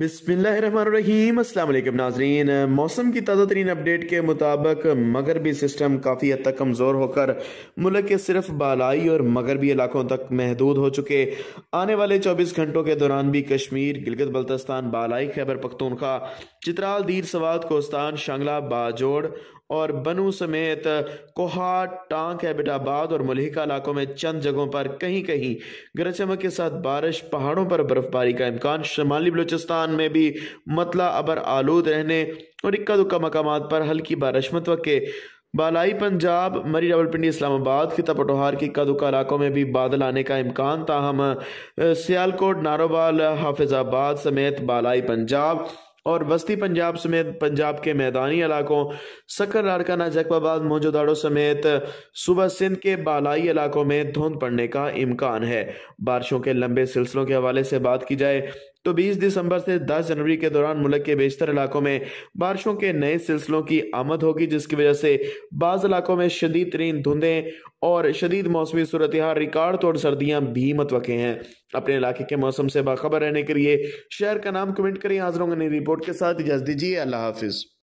बिसमीम नाजरीन मौसम की ताज़ा तरीन अपडेट के मुताबिक मगरबी सिस्टम काफ़ी हद तक कमज़ोर होकर मुल्क के सिर्फ बालाई और मगरबी इलाकों तक महदूद हो चुके आने वाले 24 घंटों के दौरान भी कश्मीर गिलगित बल्तिस्तान बालाई खैबर पख्तूनख्वा चित्राल दीर सवाद कोस्तान शांगला बाजोड़ और बनू समेत कोहाट टांग हैबिटाबाद और मलिका इलाकों में चंद जगहों पर कहीं कहीं गरज चमक के साथ बारिश पहाड़ों पर बर्फबारी का इम्कान शुमाली बलूचिस्तान पाकिस्तान में भी मतला अबर आलूद रहने और इक्का दुक्का मकाम पर हल्की बारिश मतवक़ बालाई पंजाब मरी रावलपिंडी इस्लामाबाद खिता पटोहार के इक्का दुक्का इलाकों में भी बादल आने का इम्कान ताहम सियालकोट नारोवाल हाफिजाबाद समेत बालाई पंजाब और वस्ती पंजाब समेत पंजाब के मैदानी इलाकों सकर लारकाना जकबाबाद मोजोदाड़ो समेत सुबह सिंध के बालाई इलाकों में धुंध पड़ने का इम्कान है बारिशों के लंबे सिलसिलों के हवाले से बात की जाए तो 20 दिसंबर से 10 जनवरी के दौरान मुल्क के बेशतर इलाकों में बारिशों के नए सिलसिलों की आमद होगी जिसकी वजह से बाज़ इलाकों में शदीद तरीन धुंधें और शदीद मौसमी सूरत रिकॉर्ड तोड़ सर्दियां भी मतवक़ हैं अपने इलाके के मौसम से बाखबर रहने के लिए शहर का नाम कमेंट करें हाजिर होंगे नई रिपोर्ट के साथ इजाज़ दीजिए अल्लाह हाफिज़